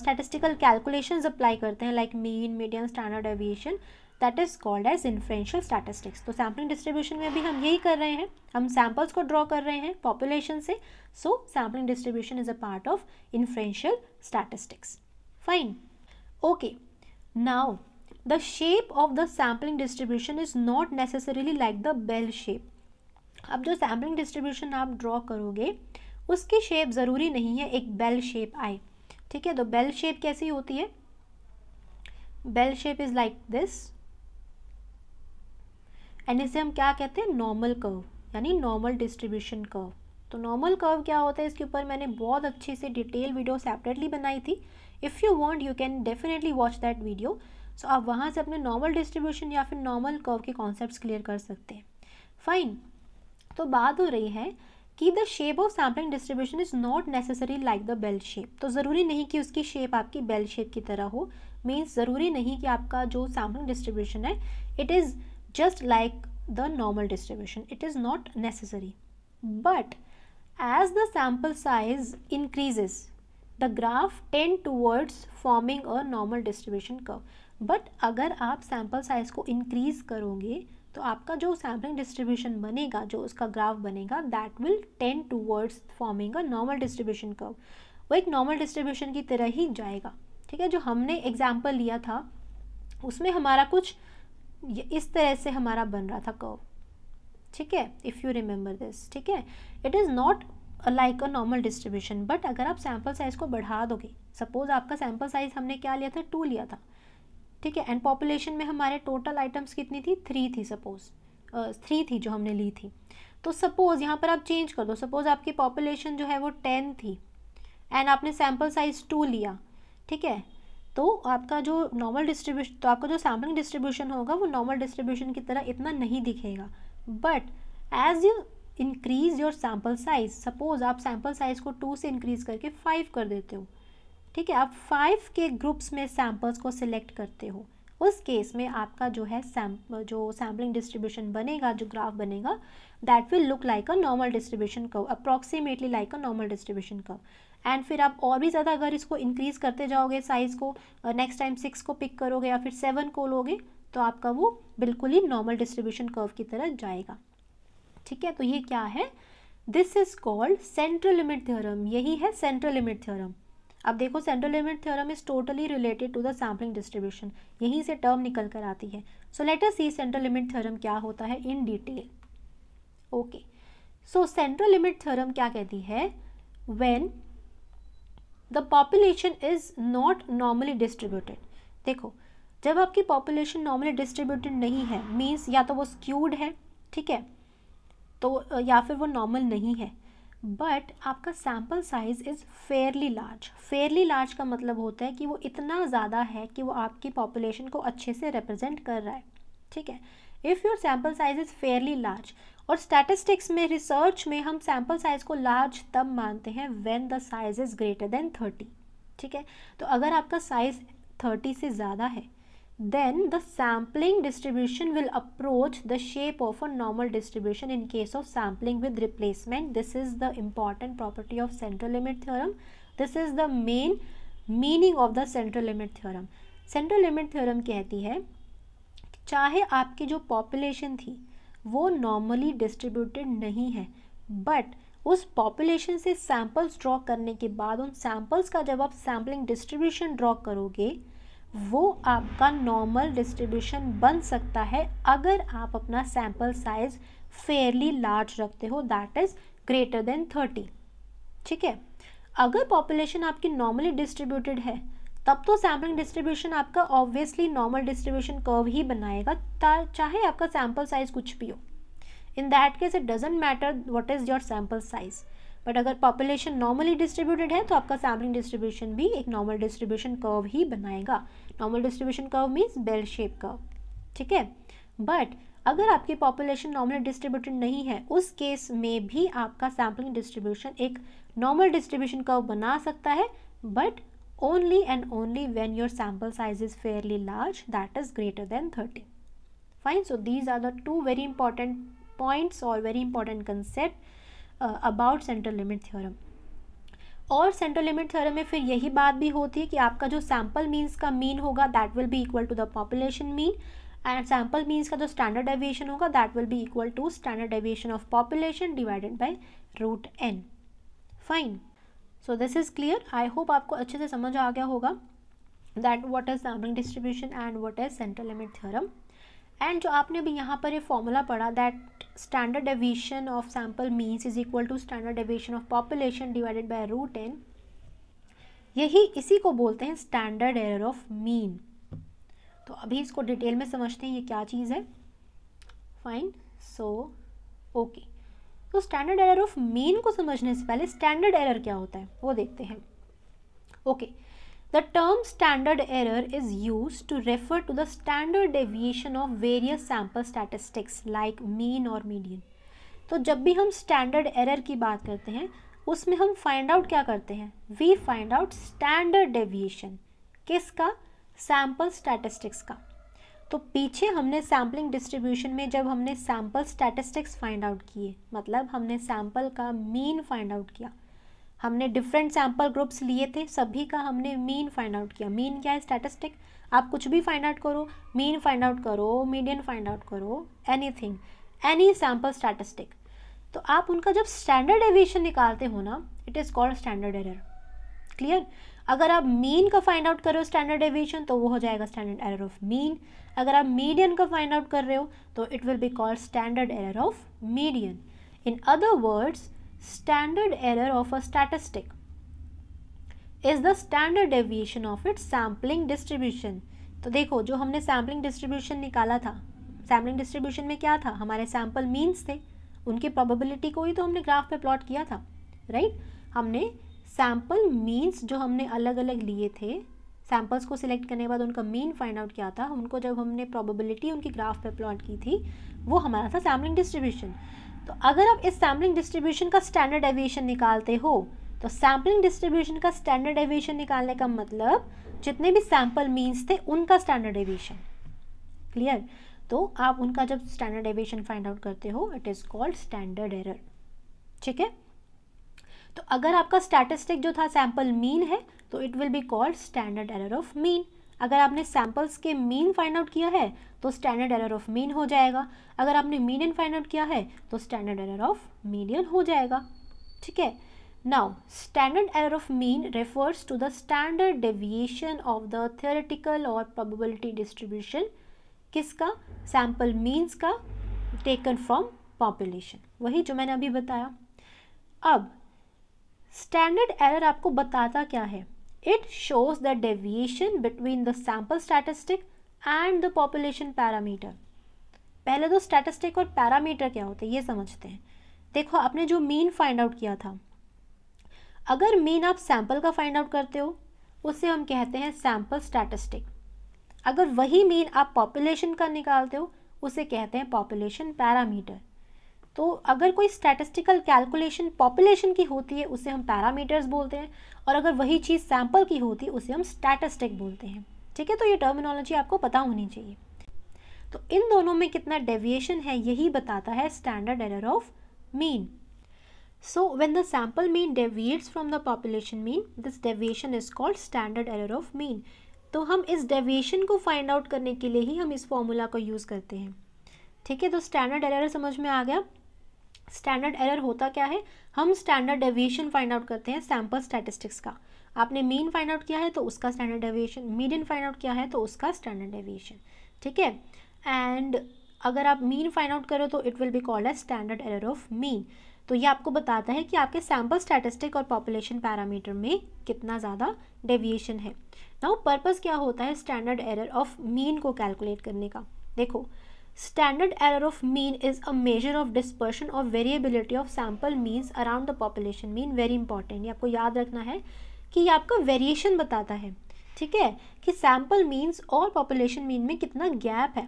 स्टैटिस्टिकल कैलकुलेशन अप्लाई करते हैं like mean medium standard deviation that is called as influential statistics तो सैम्पलिंग डिस्ट्रीब्यूशन में भी हम यही कर रहे हैं हम सैम्पल्स को ड्रॉ कर रहे हैं पॉपुलेशन से so sampling distribution is a part of influential statistics fine okay now the shape of the sampling distribution is not necessarily like the bell shape अब जो सैम्पलिंग डिस्ट्रीब्यूशन आप ड्रॉ करोगे उसकी शेप ज़रूरी नहीं है एक बेल शेप आए ठीक है तो बेल शेप कैसी होती है bell shape is like this and इसे हम क्या कहते हैं नॉर्मल कर्व यानी नॉर्मल डिस्ट्रीब्यूशन कर्व तो नॉर्मल कर्व क्या होता है इसके ऊपर मैंने बहुत अच्छे से डिटेल वीडियो सेपरेटली बनाई थी if you want you can definitely watch that video so आप वहाँ से अपने नॉर्मल डिस्ट्रीब्यूशन या फिर नॉर्मल कर्व के कॉन्सेप्ट क्लियर कर सकते हैं फाइन तो बात हो रही है कि the shape of sampling distribution is not necessary like the bell shape तो ज़रूरी नहीं कि उसकी शेप आपकी बेल शेप की तरह हो मीन्स ज़रूरी नहीं कि आपका जो सैम्पलिंग डिस्ट्रीब्यूशन है it is just like the normal distribution it is not necessary but as the sample size increases the graph tend towards forming a normal distribution curve but अगर आप सैम्पल साइज को इंक्रीज करोगे तो आपका जो सैम्पलिंग डिस्ट्रीब्यूशन बनेगा जो उसका ग्राफ बनेगा that will tend towards forming a normal distribution curve वो एक नॉर्मल डिस्ट्रीब्यूशन की तरह ही जाएगा ठीक है जो हमने एग्जाम्पल लिया था उसमें हमारा कुछ इस तरह से हमारा बन रहा था कर्व ठीक है इफ़ यू रिमेंबर दिस ठीक है it is not like a normal distribution but अगर आप सैम्पल साइज़ को बढ़ा दोगे सपोज़ आपका सैम्पल साइज़ हमने क्या लिया था टू लिया था ठीक है एंड पॉपुलेशन में हमारे टोटल आइटम्स कितनी थी थ्री थी सपोज़ थ्री uh, थी जो हमने ली थी तो सपोज़ यहाँ पर आप चेंज कर दो सपोज़ आपकी पॉपुलेशन जो है वो टेन थी एंड आपने सैम्पल साइज़ टू लिया ठीक है तो आपका जो नॉर्मल डिस्ट्रीब्यूशन तो आपका जो सैम्पलिंग डिस्ट्रीब्यूशन होगा वो नॉर्मल डिस्ट्रीब्यूशन की तरह इतना नहीं दिखेगा but as you increase your sample size suppose आप सैम्पल साइज़ को टू से इंक्रीज़ करके फाइव कर देते हो ठीक है आप फाइव के ग्रुप्स में सैम्पल्स को सिलेक्ट करते हो उस केस में आपका जो है सैम जो सैम्पलिंग डिस्ट्रीब्यूशन बनेगा जो ग्राफ बनेगा that will look like a normal distribution curve approximately like a normal distribution curve and फिर आप और भी ज़्यादा अगर इसको इंक्रीज़ करते जाओगे साइज़ को नेक्स्ट टाइम सिक्स को पिक करोगे या फिर सेवन को लोगे तो आपका वो बिल्कुल ही नॉर्मल डिस्ट्रीब्यूशन कर्व की तरह जाएगा ठीक है तो ये क्या है this is called central limit theorem यही है सेंट्रल लिमिट थ्योरम अब देखो central limit theorem is totally related to the sampling distribution यहीं से टर्म निकल कर आती है so let us see central limit theorem क्या होता है in detail okay so central limit theorem क्या कहती है when the population is not normally distributed देखो जब आपकी पॉपुलेशन नॉर्मली डिस्ट्रीब्यूटेड नहीं है मीन्स या तो वो स्क्यूड है ठीक है तो या फिर वो नॉर्मल नहीं है बट आपका sample size is fairly large fairly large का मतलब होता है कि वो इतना ज़्यादा है कि वो आपकी पॉपुलेशन को अच्छे से रिप्रेजेंट कर रहा है ठीक है if your sample size is fairly large और स्टैटिस्टिक्स में रिसर्च में हम सैम्पल साइज़ को लार्ज तब मानते हैं when the size is greater than thirty ठीक है तो अगर आपका साइज़ थर्टी से ज़्यादा है then the sampling distribution will approach the shape of a normal distribution in case of sampling with replacement this is the important property of central limit theorem this is the main meaning of the central limit theorem central limit theorem kehti hai chahe aapki jo population thi wo normally distributed nahi hai but उस पॉपुलेशन से सैंपल्स ड्रॉ करने के बाद उन सैंपल्स का जब आप सैम्पलिंग डिस्ट्रीब्यूशन ड्रॉ करोगे वो आपका नॉर्मल डिस्ट्रीब्यूशन बन सकता है अगर आप अपना सैम्पल साइज फेयरली लार्ज रखते हो that is greater than thirty ठीक है अगर पॉपुलेशन आपकी नॉर्मली डिस्ट्रीब्यूटेड है तब तो सैम्पलिंग डिस्ट्रीब्यूशन आपका ऑब्वियसली नॉर्मल डिस्ट्रीब्यूशन कर्व ही बनाएगा चाहे आपका सैम्पल साइज कुछ भी हो in that case it doesn't matter what is your sample size but अगर पॉपुलेशन नॉर्मली डिस्ट्रीब्यूटेड है तो आपका सैम्पलिंग डिस्ट्रीब्यूशन भी एक नॉर्मल डिस्ट्रीब्यूशन कर्व ही बनाएगा normal distribution curve means bell shape curve ठीक है बट अगर आपकी पॉपुलेशन नॉर्मली डिस्ट्रीब्यूटेड नहीं है उस केस में भी आपका सैम्पलिंग डिस्ट्रीब्यूशन एक नॉर्मल डिस्ट्रीब्यूशन कर्व बना सकता है but only and only when your sample size is fairly large that is greater than thirty fine so these are the two very important points or very important concept about central limit theorem और सेंट्रल लिमिट थ्योरम में फिर यही बात भी होती है कि आपका जो सैम्पल मीन्स का मीन होगा that will be equal to the population mean and sample means का जो स्टैंडर्ड डेविएशन होगा that will be equal to standard deviation of population divided by root N fine so this is clear I hope आपको अच्छे से समझ आ गया होगा that what is sampling distribution and what is central limit theorem and जो आपने अभी यहाँ पर ये फॉर्मूला पढ़ा that standard deviation of sample means is equal to standard deviation of population divided by root n यही इसी को बोलते हैं स्टैंडर्ड एरर ऑफ मीन तो अभी इसको डिटेल में समझते हैं ये क्या चीज़ है फाइन सो ओके तो स्टैंडर्ड एरर ऑफ मीन को समझने से पहले स्टैंडर्ड एरर क्या होता है वो देखते हैं okay okay. The term standard error is used to refer to the standard deviation of various sample statistics like mean or median. तो जब भी हम standard error की बात करते हैं उसमें हम find out क्या करते हैं We find out standard deviation. किसका sample statistics का तो पीछे हमने सैम्पलिंग डिस्ट्रीब्यूशन में जब हमने सैम्पल स्टैटिस्टिक्स फाइंड आउट किए मतलब हमने सैम्पल का मीन फाइंड आउट किया हमने डिफरेंट सैम्पल ग्रुप्स लिए थे सभी का हमने मीन फाइंड आउट किया मीन क्या है स्टैटिस्टिक आप कुछ भी फाइंड आउट करो मीन फाइंड आउट करो मीडियन फाइंड आउट करो एनीथिंग एनी सैम्पल स्टैटिस्टिक तो आप उनका जब स्टैंडर्ड एविएशन निकालते हो ना it is called standard error clear अगर आप मीन का फाइंड आउट कर रहे हो स्टैंडर्ड एविएशन तो वो हो जाएगा स्टैंडर्ड एरर ऑफ मीन अगर आप मीडियन का फाइंड आउट कर रहे हो तो it will be called standard error of median in other words standard error of a statistic is the standard deviation of its sampling distribution तो देखो जो हमने sampling distribution निकाला था sampling distribution में क्या था हमारे sample means थे उनकी probability को ही तो हमने graph पे plot किया था right? हमने sample means जो हमने अलग अलग लिए थे samples को select करने के बाद उनका mean find out किया था उनको जब हमने probability उनकी graph पे plot की थी वो हमारा था sampling distribution. तो अगर आप इस सैम्पलिंग डिस्ट्रीब्यूशन का स्टैंडर्ड एविएशन निकालते हो तो सैम्पलिंग डिस्ट्रीब्यूशन का स्टैंडर्ड एविएशन निकालने का मतलब जितने भी सैम्पल मीन्स थे उनका स्टैंडर्ड एविएशन क्लियर तो आप उनका जब स्टैंडर्ड एविएशन फाइंड आउट करते हो it is called standard error ठीक है तो अगर आपका स्टैटिस्टिक जो था सैम्पल मीन है तो it will be called standard error of mean अगर आपने सैम्पल्स के मीन फाइंड आउट किया है तो स्टैंडर्ड एरर ऑफ मीन हो जाएगा अगर आपने मीडियन फाइंड आउट किया है तो स्टैंडर्ड एरर ऑफ मीडियन हो जाएगा ठीक है now standard error of mean refers to the standard deviation of the theoretical और प्रोबेबिलिटी डिस्ट्रीब्यूशन किसका सैम्पल मीन्स का टेकन फ्रॉम पॉपुलेशन वही जो मैंने अभी बताया अब स्टैंडर्ड एरर आपको बताता क्या है It shows the deviation between the sample statistic and the population parameter. पहले तो स्टैटिस्टिक और पैरामीटर क्या होते हैं ये समझते हैं देखो आपने जो मीन फाइंड आउट किया था अगर मीन आप सैंपल का फाइंड आउट करते हो उसे हम कहते हैं सैंपल स्टैटिस्टिक अगर वही मीन आप पॉपुलेशन का निकालते हो उसे कहते हैं पॉपुलेशन पैरामीटर तो अगर कोई स्टैटिस्टिकल कैलकुलेशन पॉपुलेशन की होती है उसे हम पैरामीटर्स बोलते हैं और अगर वही चीज़ सैंपल की होती है उसे हम स्टैटिस्टिक बोलते हैं ठीक है तो ये टर्मिनोलॉजी आपको पता होनी चाहिए तो इन दोनों में कितना डेविएशन है यही बताता है standard error of mean so when the sample mean deviates from the population mean this deviation is called standard error of mean तो हम इस डेविएशन को फाइंड आउट करने के लिए ही हम इस फॉर्मूला को यूज़ करते हैं ठीक है तो स्टैंडर्ड एरर समझ में आ गया स्टैंडर्ड एरर होता क्या है हम स्टैंडर्ड डेविएशन फाइंड आउट करते हैं सैम्पल स्टैटिस्टिक्स का आपने मीन फाइंड आउट किया है तो उसका standard deviation median find out किया है तो उसका स्टैंडर्ड डेविएशन ठीक है एंड अगर आप मीन फाइंड आउट करो तो it will be called as standard error of mean तो ये आपको बताता है कि आपके सैम्पल स्टैटिस्टिक और पॉपुलेशन पैरामीटर में कितना ज़्यादा डेविएशन है नाउ पर्पज़ क्या होता है स्टैंडर्ड एरर ऑफ मीन को कैलकुलेट करने का देखो Standard error of mean is a measure of dispersion or variability of sample means around the population mean very important ये आपको याद रखना है कि ये आपका वेरिएशन बताता है ठीक है कि सैम्पल मीन्स और पॉपुलेशन मीन में कितना गैप है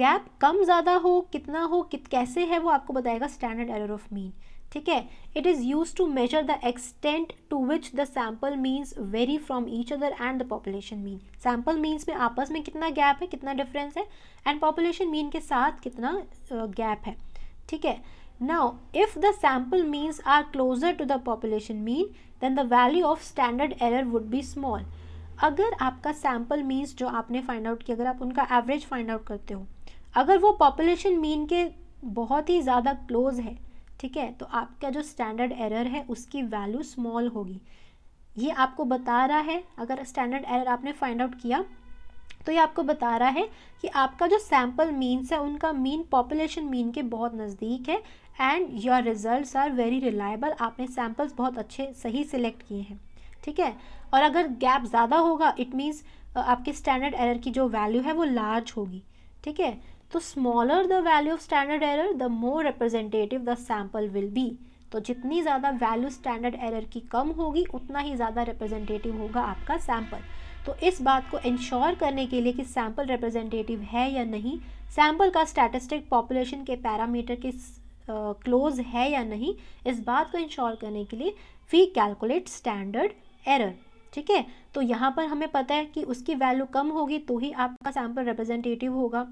गैप कम ज़्यादा हो कितना हो कित कैसे है वो आपको बताएगा स्टैंडर्ड एरर ऑफ मीन ठीक है it is use to measure the extent to which the sample means vary from each other and the population mean sample means में आपस में कितना गैप है कितना डिफरेंस है एंड पॉपुलेशन मीन के साथ कितना गैप uh, है ठीक है now if the sample means are closer to the population mean then the value of standard error would be small अगर आपका सैम्पल मीन्स जो आपने फाइंड आउट किया अगर आप उनका एवरेज फाइंड आउट करते हो अगर वो पॉपुलेशन मीन के बहुत ही ज़्यादा क्लोज है ठीक है तो आपका जो स्टैंडर्ड एरर है उसकी वैल्यू स्मॉल होगी ये आपको बता रहा है अगर स्टैंडर्ड एरर आपने फाइंड आउट किया तो ये आपको बता रहा है कि आपका जो सैम्पल मीन्स है उनका मीन पॉपुलेशन मीन के बहुत नज़दीक है and your results are very reliable आपने सैम्पल्स बहुत अच्छे सही सिलेक्ट किए हैं ठीक है और अगर गैप ज़्यादा होगा इट मीन्स आपके स्टैंडर्ड एरर की जो वैल्यू है वो लार्ज होगी ठीक है तो smaller the value of standard error the more representative the sample will be तो जितनी ज़्यादा वैल्यू स्टैंडर्ड एरर की कम होगी उतना ही ज़्यादा रिप्रेजेंटेटिव होगा आपका सैम्पल तो इस बात को इंश्योर करने के लिए कि सैम्पल रिप्रेजेंटेटिव है या नहीं सैम्पल का स्टैटिस्टिक पॉपुलेशन के पैरामीटर के क्लोज uh, है या नहीं इस बात को इंश्योर करने के लिए वी कैलकुलेट स्टैंडर्ड एरर ठीक है तो यहाँ पर हमें पता है कि उसकी वैल्यू कम होगी तो ही आपका सैम्पल रिप्रेजेंटेटिव होगा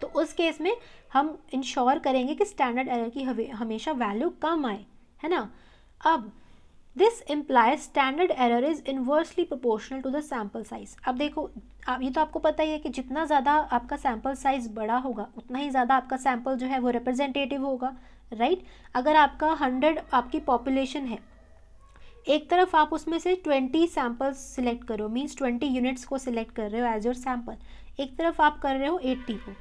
तो उस केस में हम इंश्योर करेंगे कि स्टैंडर्ड एरर की हमेशा वैल्यू कम आए है ना अब this implies standard error is inversely proportional to the sample size अब देखो आप ये तो आपको पता ही है कि जितना ज़्यादा आपका सैम्पल साइज़ बड़ा होगा उतना ही ज़्यादा आपका सैम्पल जो है वो रिप्रेजेंटेटिव होगा राइट अगर आपका हंड्रेड आपकी पॉपुलेशन है एक तरफ आप उसमें से ट्वेंटी सैम्पल्स सिलेक्ट करो मीन्स ट्वेंटी यूनिट्स को सिलेक्ट कर रहे हो एज योर सैम्पल एक तरफ आप कर रहे हो एट्टी को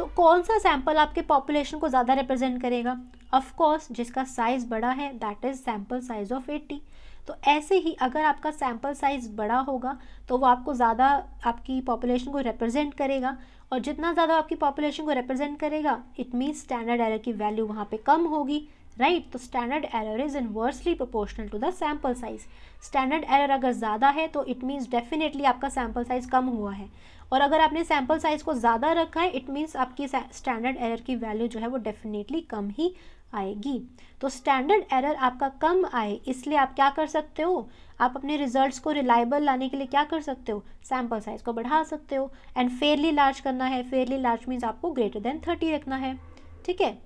तो कौन सा सैंपल आपके पॉपुलेशन को ज़्यादा रिप्रेजेंट करेगा ऑफ कोर्स जिसका साइज़ बड़ा है that is sample size of eighty तो ऐसे ही अगर आपका सैंपल साइज़ बड़ा होगा तो वो आपको ज़्यादा आपकी पॉपुलेशन को रिप्रेजेंट करेगा और जितना ज़्यादा आपकी पॉपुलेशन को रिप्रेजेंट करेगा इट मीन्स स्टैंडर्ड एरर की वैल्यू वहाँ पे कम होगी राइट right? तो standard error is inversely proportional to the sample size standard error अगर ज़्यादा है तो इट मीन्स डेफिनेटली आपका सैंपल साइज़ कम हुआ है और अगर आपने सैम्पल साइज़ को ज़्यादा रखा है इट मीन्स आपकी स्टैंडर्ड एरर की वैल्यू जो है वो डेफिनेटली कम ही आएगी तो स्टैंडर्ड एरर आपका कम आए इसलिए आप क्या कर सकते हो आप अपने रिजल्ट्स को रिलायबल लाने के लिए क्या कर सकते हो सैम्पल साइज़ को बढ़ा सकते हो एंड फेयरली लार्ज करना है फेयरली लार्ज मीन्स आपको ग्रेटर देन थर्टी रखना है ठीक है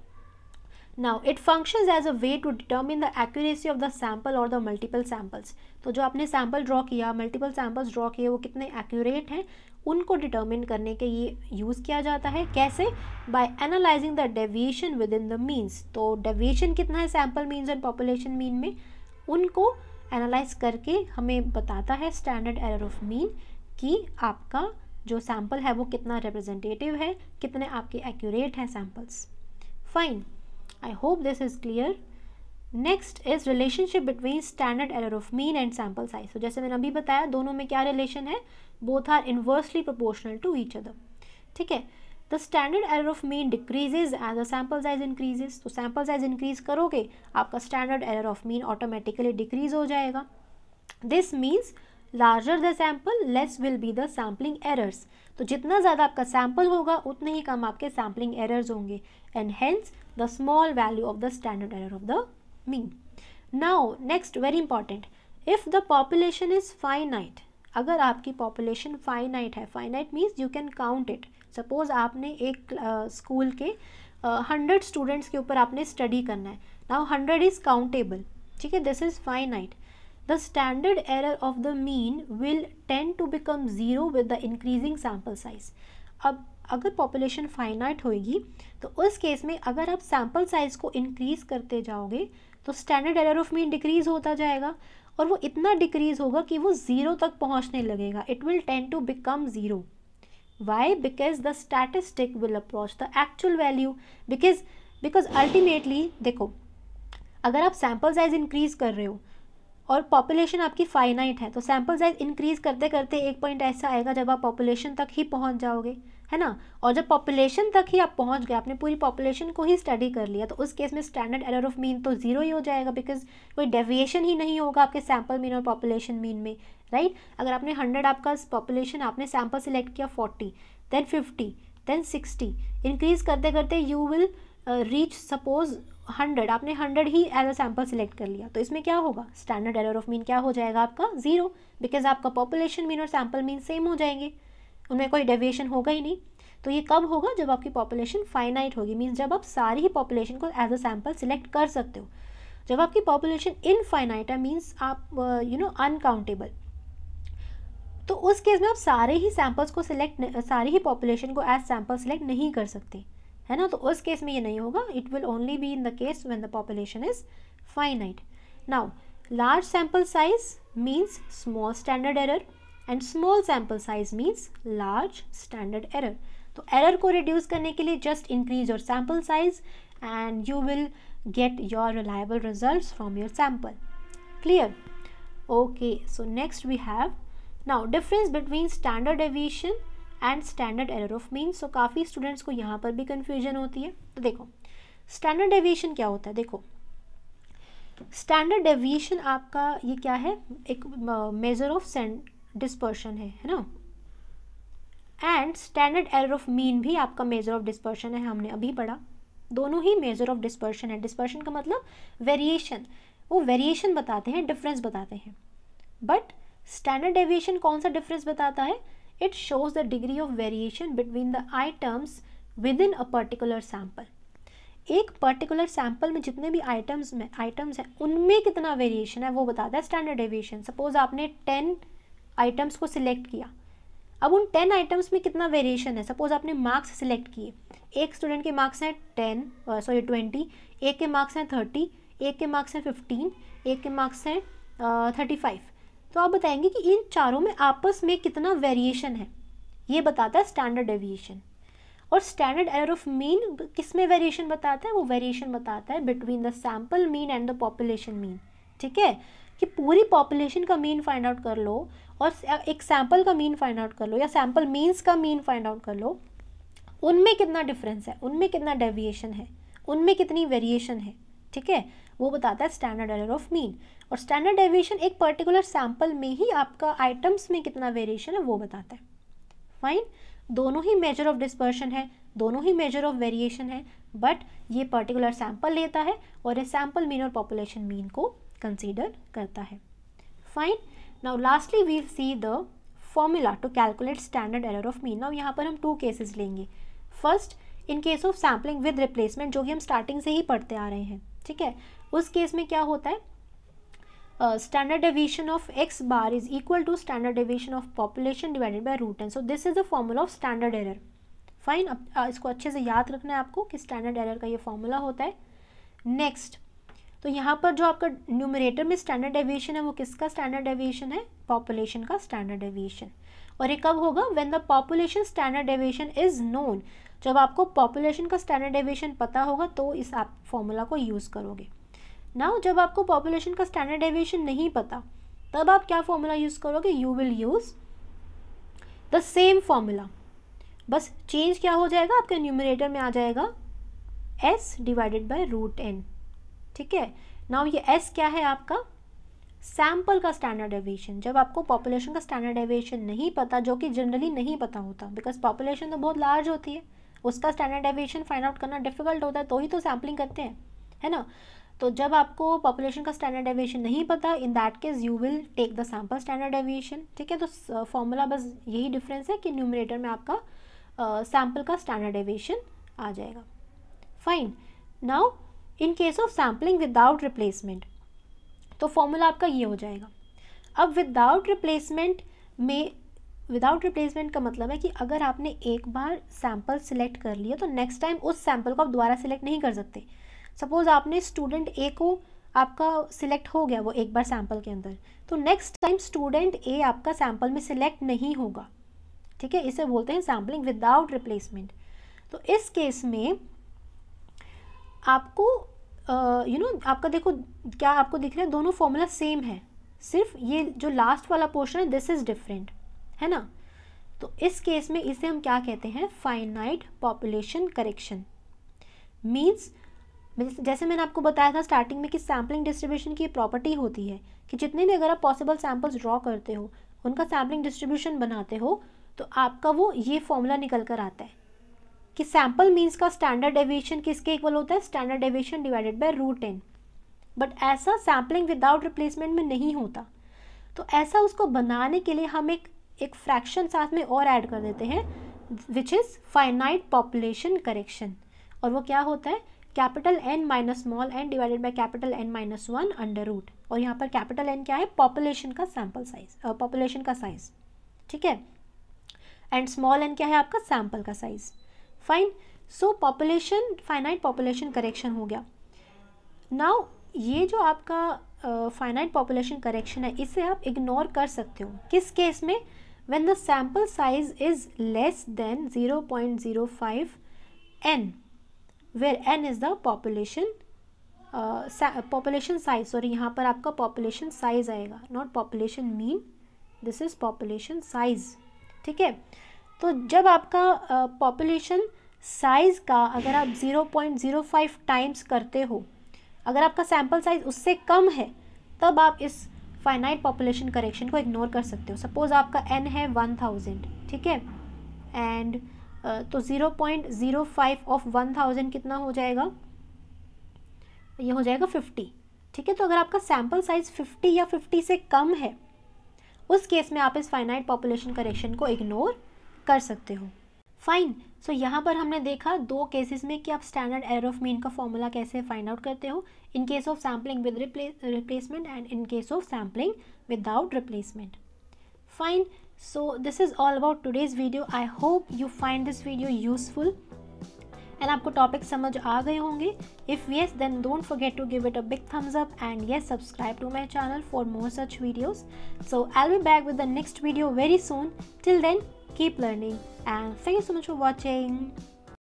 now it functions as a way to determine the accuracy of the sample और द मल्टीपल सैम्पल्स तो जो आपने सैम्पल ड्रॉ किया मल्टीपल सैम्पल्स ड्रॉ किए वो कितने एक्यूरेट हैं उनको डिटर्मिन करने के लिए यूज़ किया जाता है कैसे by analysing the deviation within the means तो डेविएशन कितना है sample means and population mean में उनको एनालाइज करके हमें बताता है स्टैंडर्ड एरर ऑफ मीन कि आपका जो सैम्पल है वो कितना रिप्रेजेंटेटिव है कितने आपके एक्यूरेट हैं samples fine I hope this is clear next is relationship between standard error of mean and sample size तो जैसे मैंने अभी बताया दोनों में क्या रिलेशन है both are inversely proportional to each other ठीक है the standard error of mean decreases as the sample size increases तो सैम्पल साइज इंक्रीज करोगे आपका standard error of mean automatically decrease हो जाएगा this means larger the sample less will be the sampling errors तो जितना ज़्यादा आपका सैम्पल होगा उतने ही कम आपके सैम्पलिंग एरर्स होंगे and hence the small value of the standard error of the mean now next very important if the population is finite अगर आपकी पॉपुलेशन फाइनाइट है finite means you can count it suppose आपने एक स्कूल के हंड्रेड स्टूडेंट्स के ऊपर आपने स्टडी करना है नाउ हंड्रेड इज काउंटेबल ठीक है this is finite the standard error of the mean will tend to become zero with the increasing sample size अब अगर पॉपुलेशन फाइनाइट होगी तो उस केस में अगर आप सैम्पल साइज को इंक्रीज करते जाओगे तो standard error of mean decrease होता जाएगा और वो इतना डिक्रीज़ होगा कि वो ज़ीरो तक पहुँचने लगेगा it will tend to become zero why because the statistic will approach the actual value because because ultimately देखो अगर आप सैम्पल साइज इंक्रीज कर रहे हो और पॉपुलेशन आपकी फाइनाइट है तो सैम्पल साइज इंक्रीज करते करते एक पॉइंट ऐसा आएगा जब आप पॉपुलेशन तक ही पहुंच जाओगे है ना और जब पॉपुलेशन तक ही आप पहुंच गए आपने पूरी पॉपुलेशन को ही स्टडी कर लिया तो उस केस में स्टैंडर्ड एरर ऑफ मीन तो ज़ीरो ही हो जाएगा बिकॉज कोई डेविएशन ही नहीं होगा आपके सैंपल मीन और पॉपुलेशन मीन में राइट right? अगर आपने हंड्रेड आपका पॉपुलेशन आपने सैम्पल सिलेक्ट किया forty then fifty then sixty increase करते करते you will reach suppose hundred आपने हंड्रेड ही एज अ सैम्पल सिलेक्ट कर लिया तो इसमें क्या होगा स्टैंडर्ड एरर ऑफ मीन क्या हो जाएगा आपका जीरो बिकॉज आपका पॉपुलेशन मीन और सैम्पल मीन सेम हो जाएंगे उनमें कोई डेविएशन होगा ही नहीं तो ये कब होगा जब आपकी पॉपुलेशन फाइनाइट होगी मीन्स जब आप सारी ही पॉपुलेशन को एज अ सैम्पल सिलेक्ट कर सकते हो जब आपकी पॉपुलेशन इनफाइनाइट है मीन्स आप यू नो अनकाउंटेबल तो उस केस में आप सारे ही सैम्पल्स को सिलेक्ट सारी ही पॉपुलेशन को एज सैम्पल सिलेक्ट नहीं कर सकते है ना तो उस केस में ये नहीं होगा it will only be in the case when the population is finite now large sample size means small standard error and small sample size means large standard error तो एरर को रिड्यूस करने के लिए just increase your sample size and you will get your reliable result from your sample clear okay so next we have now difference between standard deviation and standard error of mean सो काफ़ी स्टूडेंट्स को यहाँ पर भी कन्फ्यूजन होती है तो देखो स्टैंडर्ड एविएशन क्या होता है देखो स्टैंडर्ड डेविएशन आपका ये क्या है एक मेज़र ऑफ डिस्पर्शन है है ना and standard error of mean भी आपका मेजर ऑफ डिस्पर्शन है हमने अभी पढ़ा दोनों ही मेजर ऑफ डिस्पर्शन है डिस्पर्शन का मतलब वेरिएशन वो वेरिएशन बताते हैं डिफरेंस बताते हैं बट स्टैंडर्ड डेविएशन कौन सा डिफरेंस बताता है it shows the degree of variation between the items within a particular sample एक पर्टिकुलर सैंपल में जितने भी आइटम्स में आइटम्स हैं उनमें कितना वेरिएशन है वो बताता है स्टैंडर्ड डेविएशन सपोज आपने टेन आइटम्स को सिलेक्ट किया अब उन टेन आइटम्स में कितना वेरिएशन है सपोज आपने मार्क्स सिलेक्ट किए एक स्टूडेंट के मार्क्स हैं टेन सॉरी ट्वेंटी एक के मार्क्स हैं थर्टी एक के मार्क्स हैं फिफ्टीन एक के मार्क्स हैं थर्टी फाइव तो आप बताएंगे कि इन चारों में आपस में कितना वेरिएशन है ये बताता है स्टैंडर्ड डेविएशन और स्टैंडर्ड एयर ऑफ मीन किस में वेरिएशन बताता है वो वेरिएशन बताता है between the sample mean and the population mean ठीक है कि पूरी पॉपुलेशन का मीन फाइंड आउट कर लो और एक सैम्पल का मीन फाइंड आउट कर लो या सैम्पल मीन्स का मीन फाइंड आउट कर लो उनमें कितना डिफरेंस है उनमें कितना डेविएशन है उनमें कितनी वेरिएशन है ठीक है वो बताता है स्टैंडर्ड एरर ऑफ मीन और स्टैंडर्ड डेविएशन एक पर्टिकुलर सैम्पल में ही आपका आइटम्स में कितना वेरिएशन है वो बताता है फाइन दोनों ही मेजर ऑफ डिस्पर्शन है दोनों ही मेजर ऑफ वेरिएशन है बट ये पर्टिकुलर सैम्पल लेता है और ये सैम्पल मीन और पॉपुलेशन मीन को कंसिडर करता है fine Now lastly we see the formula to calculate standard error of mean. Now यहाँ पर हम two cases लेंगे First in case of sampling with replacement जो कि हम starting से ही पढ़ते आ रहे हैं ठीक है उस केस में क्या होता है standard deviation of x bar is equal to standard deviation of population divided by root n. So this is the formula of standard error. Fine अब इसको अच्छे से याद रखना है आपको कि स्टैंडर्ड एरर का ये फॉर्मूला होता है नेक्स्ट तो यहाँ पर जो आपका न्यूमरेटर में स्टैंडर्ड एविएशन है वो किसका स्टैंडर्ड एविएशन है पॉपुलेशन का स्टैंडर्ड एविएशन और ये कब होगा when the population standard deviation is known जब आपको पॉपुलेशन का स्टैंडर्ड एविएशन पता होगा तो इस आप फॉर्मूला को यूज़ करोगे नाउ जब आपको पॉपुलेशन का स्टैंडर्ड एविएशन नहीं पता तब आप क्या फॉर्मूला यूज़ करोगे you will use the same formula बस चेंज क्या हो जाएगा आपके न्यूमिनेटर में आ जाएगा S divided by root N ठीक है नाउ ये एस क्या है आपका सैम्पल का स्टैंडर्ड एविएशन जब आपको पॉपुलेशन का स्टैंडर्ड एविएशन नहीं पता जो कि जनरली नहीं पता होता बिकॉज पॉपुलेशन तो बहुत लार्ज होती है उसका स्टैंडर्ड एविएशन फाइंड आउट करना डिफिकल्ट होता है तो ही तो सैम्पलिंग करते हैं है ना तो जब आपको पॉपुलेशन का स्टैंडर्ड एविएशन नहीं पता in that case you will take the sample standard deviation ठीक है तो फॉर्मूला uh, बस यही डिफरेंस है कि न्यूमिनेटर में आपका सैम्पल uh, का स्टैंडर्ड एविएशन आ जाएगा fine now in case of sampling without replacement तो फॉर्मूला आपका ये हो जाएगा अब विदाउट रिप्लेसमेंट में विदाउट रिप्लेसमेंट का मतलब है कि अगर आपने एक बार सैम्पल सिलेक्ट कर लिया तो नेक्स्ट टाइम उस सैम्पल को आप दोबारा सिलेक्ट नहीं कर सकते सपोज़ आपने स्टूडेंट ए को आपका सिलेक्ट हो गया वो एक बार सैम्पल के अंदर तो नेक्स्ट टाइम स्टूडेंट ए आपका सैम्पल में सिलेक्ट नहीं होगा ठीक है इसे बोलते हैं सैम्पलिंग विदाउट रिप्लेसमेंट तो इस केस में आपको यू नो you know, आपका देखो क्या आपको दिख रहा है दोनों फॉर्मूला सेम है सिर्फ ये जो लास्ट वाला पोर्शन है दिस इज़ डिफरेंट है ना तो इस केस में इसे हम क्या कहते हैं फाइनाइट पॉपुलेशन करेक्शन मीन्स जैसे मैंने आपको बताया था स्टार्टिंग में कि सैम्पलिंग डिस्ट्रीब्यूशन की प्रॉपर्टी होती है कि जितने भी अगर आप पॉसिबल सैम्पल्स ड्रॉ करते हो उनका सैम्पलिंग डिस्ट्रीब्यूशन बनाते हो तो आपका वो ये फॉर्मूला निकल कर आता है कि सैम्पल मीन्स का स्टैंडर्ड डेविएशन किसके इक्वल होता है standard deviation divided by root ten but ऐसा सैम्पलिंग विदाउट रिप्लेसमेंट में नहीं होता तो ऐसा उसको बनाने के लिए हम एक एक फ्रैक्शन साथ में और ऐड कर देते हैं which is finite population correction और वो क्या होता है capital N minus small N divided by capital N minus one under root और यहाँ पर कैपिटल एन क्या है पॉपुलेशन का सैम्पल साइज पॉपुलेशन का साइज ठीक है एंड स्मॉल एन क्या है आपका सैम्पल का size fine so population finite population correction हो गया नाउ ये जो आपका फाइनाइट पॉपुलेशन करेक्शन है इसे आप इग्नोर कर सकते हो किस केस में when the sample size is less than 0.05 N where N is the population population size sorry यहाँ पर आपका पॉपुलेशन साइज आएगा not population mean this is population size ठीक है तो जब आपका पॉपुलेशन साइज़ का अगर आप 0.05 टाइम्स करते हो अगर आपका सैम्पल साइज़ उससे कम है तब आप इस फाइनाइट पॉपुलेशन करेक्शन को इग्नोर कर सकते हो सपोज़ आपका एन है वन थाउजेंड ठीक है एंड तो zero point zero five of one thousand कितना हो जाएगा ये हो जाएगा फिफ्टी ठीक है तो अगर आपका सैम्पल साइज़ फिफ्टी या फिफ्टी से कम है उस केस में आप इस फाइनाइट पॉपुलेशन करेक्शन को इग्नोर कर सकते हो फाइन सो so, यहाँ पर हमने देखा दो केसेस में कि आप स्टैंडर्ड एयर ऑफ मीन का फॉर्मूला कैसे फाइंड आउट करते हो in case of sampling with replacement and in case of sampling without replacement fine so this is all about today's video I hope you find this video useful and आपको टॉपिक समझ आ गए होंगे if yes then don't forget to give it a big thumbs up and yes subscribe to my channel for more such videos so I will back with the next video very soon till then keep learning and thank you so much for watching